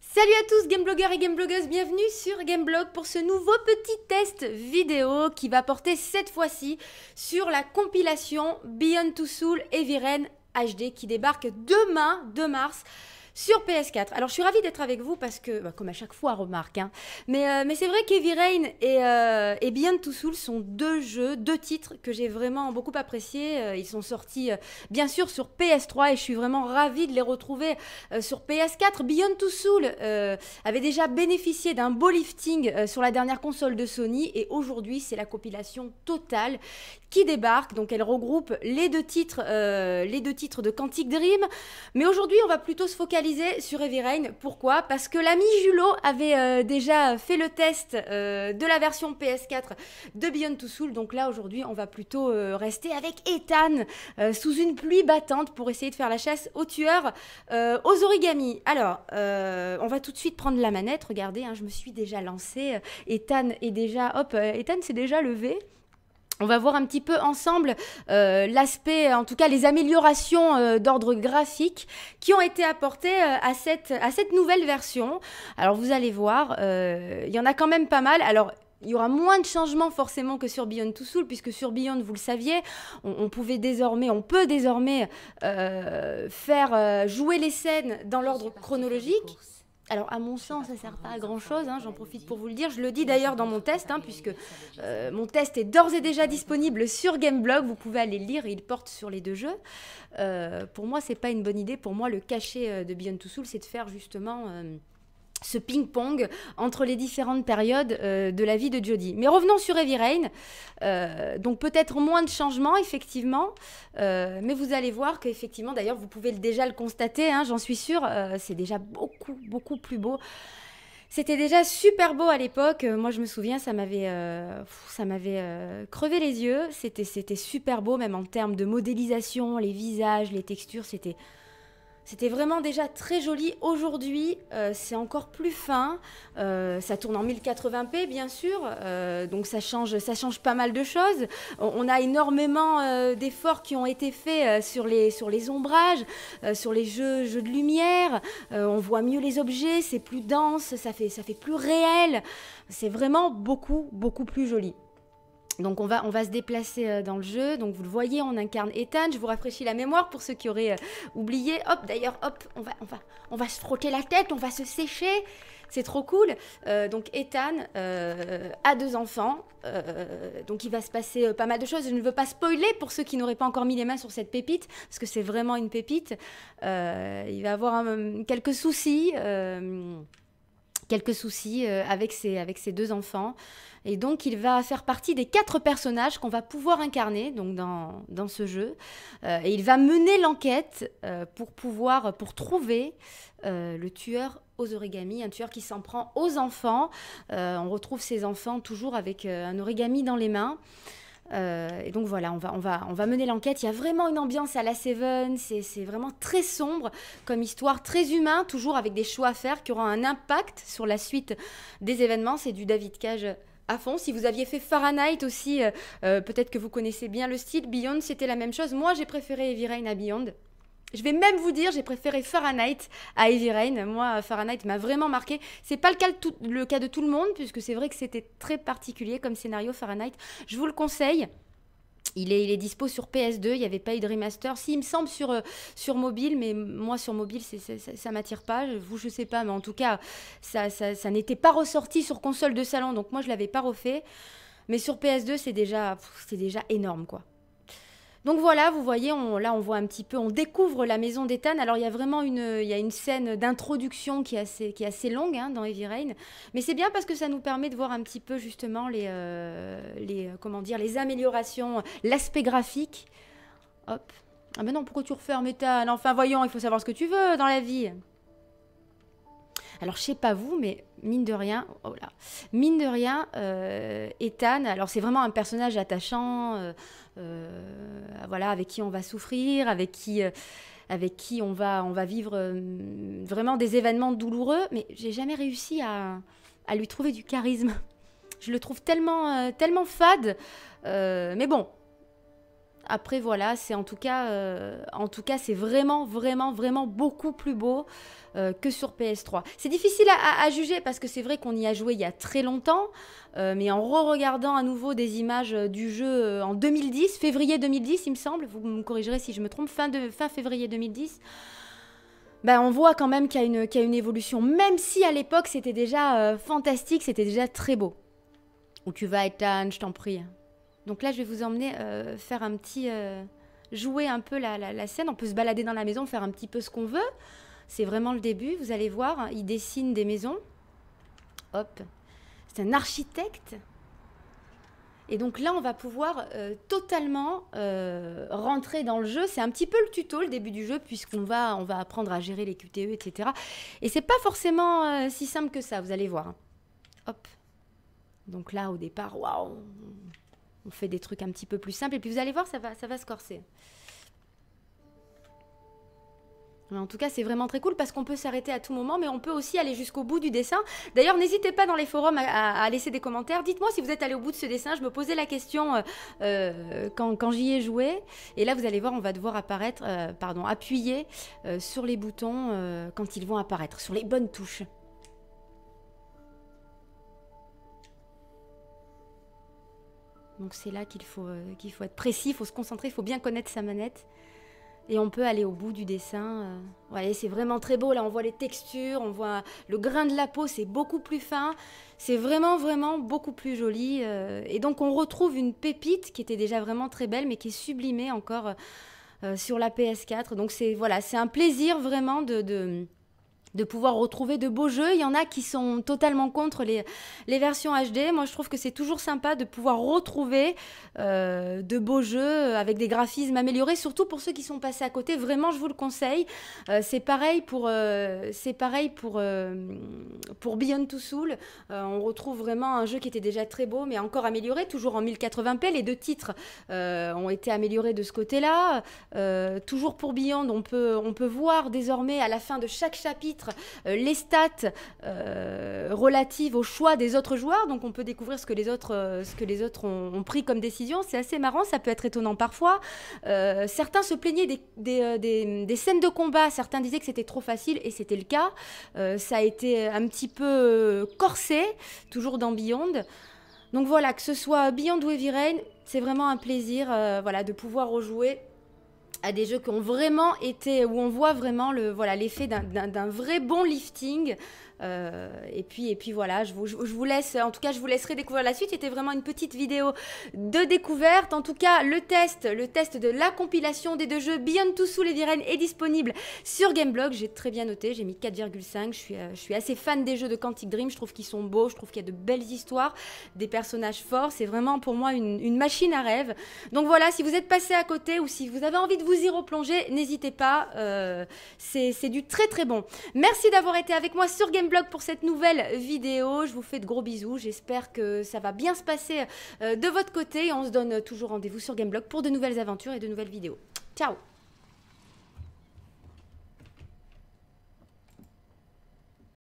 Salut à tous Gameblogueurs et gameblogueuses, bienvenue sur Gameblog pour ce nouveau petit test vidéo qui va porter cette fois-ci sur la compilation Beyond to Soul et Viren HD qui débarque demain 2 mars sur PS4. Alors, je suis ravie d'être avec vous parce que, bah, comme à chaque fois, remarque, hein. euh, mais, c'est vrai qu'Heavy Rain euh, et, Beyond Two Souls sont deux jeux, deux titres que j'ai vraiment beaucoup appréciés. Euh, ils sont sortis, bien sûr, sur PS3 et je suis vraiment ravie de les retrouver sur PS4. Beyond Two Souls avait déjà bénéficié d'un beau lifting sur la dernière console de Sony et aujourd'hui, c'est la compilation totale qui débarque. Donc, elle regroupe les deux titres, les deux titres de Quantic Dream. Mais aujourd'hui, on va plutôt se focaliser sur Heavy Rain. Pourquoi Parce que l'ami Julo avait euh, déjà fait le test euh, de la version PS4 de Beyond Two Soul. Donc là, aujourd'hui, on va plutôt euh, rester avec Ethan sous une pluie battante pour essayer de faire la chasse aux tueurs, aux origamis. Alors, on va tout de suite prendre la manette. Regardez, hein, je me suis déjà lancé. Ethan est déjà... Hop, Ethan s'est déjà levé. On va voir un petit peu ensemble euh, l'aspect, en tout cas les améliorations euh, d'ordre graphique qui ont été apportées euh, à, cette, à cette nouvelle version. Alors vous allez voir, il y en a quand même pas mal. Alors il y aura moins de changements forcément que sur Beyond Two Soul, puisque sur Beyond, vous le saviez, on pouvait désormais, on peut désormais faire jouer les scènes dans l'ordre chronologique alors, à mon sens, ça ne sert pas à grand-chose, hein, j'en profite pour vous le dire. Je le dis d'ailleurs dans mon test, hein, puisque euh, mon test est d'ores et déjà disponible sur Gameblog. Vous pouvez aller le lire, il porte sur les deux jeux. Euh, pour moi, ce n'est pas une bonne idée. Pour moi, le cachet euh, de Beyond Two Souls, c'est de faire justement ce ping-pong entre les différentes périodes euh, de la vie de Jodie. Mais revenons sur Heavy Rain. Euh, donc peut-être moins de changements, effectivement. Euh, mais vous allez voir qu'effectivement, d'ailleurs, vous pouvez déjà le constater, hein, j'en suis sûre, c'est déjà beaucoup, beaucoup plus beau. C'était déjà super beau à l'époque. Moi, je me souviens, ça m'avait, crevé les yeux. C'était, c'était super beau, même en termes de modélisation, les visages, les textures. C'était, c'était vraiment déjà très joli. Aujourd'hui, euh, c'est encore plus fin. Euh, ça tourne en 1080p, bien sûr. Euh, donc ça change, ça change pas mal de choses. On, a énormément d'efforts qui ont été faits sur, les, sur les ombrages, sur les jeux, jeux de lumière. on voit mieux les objets, c'est plus dense, ça fait, ça fait plus réel. C'est vraiment beaucoup, beaucoup plus joli. Donc on va, on va se déplacer euh, dans le jeu. Donc vous le voyez, on incarne Ethan. Je vous rafraîchis la mémoire pour ceux qui auraient euh, oublié. Hop, d'ailleurs, hop, on va, on va se frotter la tête, on va se sécher. C'est trop cool. Euh, donc Ethan a deux enfants. donc il va se passer pas mal de choses. Je ne veux pas spoiler pour ceux qui n'auraient pas encore mis les mains sur cette pépite, parce que c'est vraiment une pépite. il va avoir quelques soucis quelques soucis euh, avec ses, avec ses deux enfants. Et donc, il va faire partie des quatre personnages qu'on va pouvoir incarner donc dans, ce jeu. Euh, et il va mener l'enquête euh, pour pouvoir, pour trouver le tueur aux origamis, un tueur qui s'en prend aux enfants. on retrouve ses enfants toujours avec un origami dans les mains. Euh, et donc voilà, on va, on va, on va mener l'enquête. Il y a vraiment une ambiance à la Seven, c'est vraiment très sombre comme histoire, très humain, toujours avec des choix à faire qui auront un impact sur la suite des événements. C'est du David Cage à fond. Si vous aviez fait Fahrenheit aussi, euh, euh, peut-être que vous connaissez bien le style. Beyond, c'était la même chose. Moi, j'ai préféré Heavy Rain à Beyond. Je vais même vous dire, j'ai préféré Fahrenheit à Heavy Rain. Moi, Fahrenheit m'a vraiment marqué. C'est pas le cas, de tout, le monde, puisque c'est vrai que c'était très particulier comme scénario Fahrenheit. Je vous le conseille. Il est, il dispo sur PS2, il n'y avait pas eu de remaster. Si, me semble sur, euh, sur mobile, mais moi sur mobile, ça, ça m'attire pas. Vous, je sais pas, mais en tout cas, ça, n'était pas ressorti sur console de salon, donc moi je l'avais pas refait. Mais sur PS2, c'est déjà, déjà énorme, quoi. Donc voilà, vous voyez, on, là on voit un petit peu, on découvre la maison d'Ethan. Alors il y a vraiment une, il y une scène d'introduction qui, est assez, qui est assez longue hein, dans Heavy Rain, mais c'est bien parce que ça nous permet de voir un petit peu justement les, euh, les euh, comment dire, les améliorations, l'aspect graphique. Hop. Ah ben non, pourquoi tu refermes Ethan Enfin voyons, il faut savoir ce que tu veux dans la vie. Alors, je sais pas vous, mais mine de rien, oh là, mine de rien, euh, Ethan, alors c'est vraiment un personnage attachant, euh, euh, voilà, avec qui on va souffrir, avec qui, avec qui on va, on va vivre vraiment des événements douloureux, mais j'ai jamais réussi à, à, lui trouver du charisme. Je le trouve tellement, tellement fade, mais bon, après, voilà, c'est en tout cas, euh, en tout cas, c'est vraiment, vraiment, vraiment beaucoup plus beau euh, que sur PS3. C'est difficile à, juger parce que c'est vrai qu'on y a joué il y a très longtemps, euh, mais en re-regardant à nouveau des images du jeu en 2010, février 2010, il me semble, vous me corrigerez si je me trompe, fin, février 2010. Ben, on voit quand même qu'il y, y, a une évolution, même si à l'époque c'était déjà fantastique, c'était déjà très beau. Où tu vas, Ethan, je t'en prie. Donc là, je vais vous emmener euh, faire un petit... Euh, jouer un peu la, scène. On peut se balader dans la maison, faire un petit peu ce qu'on veut. C'est vraiment le début, vous allez voir. Hein, il dessine des maisons. Hop. C'est un architecte. Et donc là, on va pouvoir euh, totalement rentrer dans le jeu. C'est un petit peu le tuto, le début du jeu, puisqu'on va, on va apprendre à gérer les QTE, etc. Et c'est pas forcément si simple que ça, vous allez voir. Hein. Hop. Donc là, au départ, waouh, on fait des trucs un petit peu plus simples. Et puis vous allez voir, ça va, ça va se corser. En tout cas, c'est vraiment très cool parce qu'on peut s'arrêter à tout moment, mais on peut aussi aller jusqu'au bout du dessin. D'ailleurs, n'hésitez pas dans les forums à, laisser des commentaires. Dites-moi si vous êtes allé au bout de ce dessin. Je me posais la question euh, euh, quand, j'y ai joué. Et là, vous allez voir, on va devoir apparaître, euh, pardon, appuyer sur les boutons quand ils vont apparaître, sur les bonnes touches. Donc c'est là qu'il faut, euh, qu'il faut être précis, il faut se concentrer, il faut bien connaître sa manette. Et on peut aller au bout du dessin. Vous euh. voyez, c'est vraiment très beau. Là, on voit les textures, on voit le grain de la peau, c'est beaucoup plus fin. C'est vraiment, vraiment beaucoup plus joli. Euh. Et donc, on retrouve une pépite qui était déjà vraiment très belle, mais qui est sublimée encore sur la PS4. Donc, c'est voilà, c'est un plaisir vraiment de de pouvoir retrouver de beaux jeux. Il y en a qui sont totalement contre les, les versions HD. Moi, je trouve que c'est toujours sympa de pouvoir retrouver euh, de beaux jeux avec des graphismes améliorés, surtout pour ceux qui sont passés à côté. Vraiment, je vous le conseille. Euh, c'est pareil pour, euh, pareil pour, pour Beyond Two Soul. on retrouve vraiment un jeu qui était déjà très beau, mais encore amélioré, toujours en 1080p. Les deux titres ont été améliorés de ce côté-là. toujours pour Beyond, on peut, on peut voir désormais à la fin de chaque chapitre euh, les stats euh, relatives au choix des autres joueurs. Donc on peut découvrir ce que les autres, euh, ce que les autres ont, pris comme décision. C'est assez marrant, ça peut être étonnant parfois. certains se plaignaient des, scènes de combat, certains disaient que c'était trop facile et c'était le cas. ça a été un petit peu corsé, toujours dans Beyond. Donc voilà, que ce soit Beyond ou Heavy c'est vraiment un plaisir voilà, de pouvoir rejouer à des jeux qui ont vraiment été, où on voit vraiment le, voilà, l'effet d'un vrai bon lifting. Euh, et puis, et puis voilà, je vous, vous, laisse, en tout cas, je vous laisserai découvrir la suite. C'était vraiment une petite vidéo de découverte. En tout cas, le test, le test de la compilation des deux jeux Beyond Toussous les et Viren est disponible sur Gameblog. J'ai très bien noté, j'ai mis 4,5. Je suis, euh, je suis assez fan des jeux de Quantic Dream. Je trouve qu'ils sont beaux, je trouve qu'il y a de belles histoires, des personnages forts. C'est vraiment pour moi une, machine à rêve. Donc voilà, si vous êtes passé à côté ou si vous avez envie de vous y replongez, n'hésitez pas. Euh, c'est du très très bon. Merci d'avoir été avec moi sur Gameblog pour cette nouvelle vidéo. Je vous fais de gros bisous. J'espère que ça va bien se passer euh, de votre côté. On se donne toujours rendez-vous sur Gameblog pour de nouvelles aventures et de nouvelles vidéos. Ciao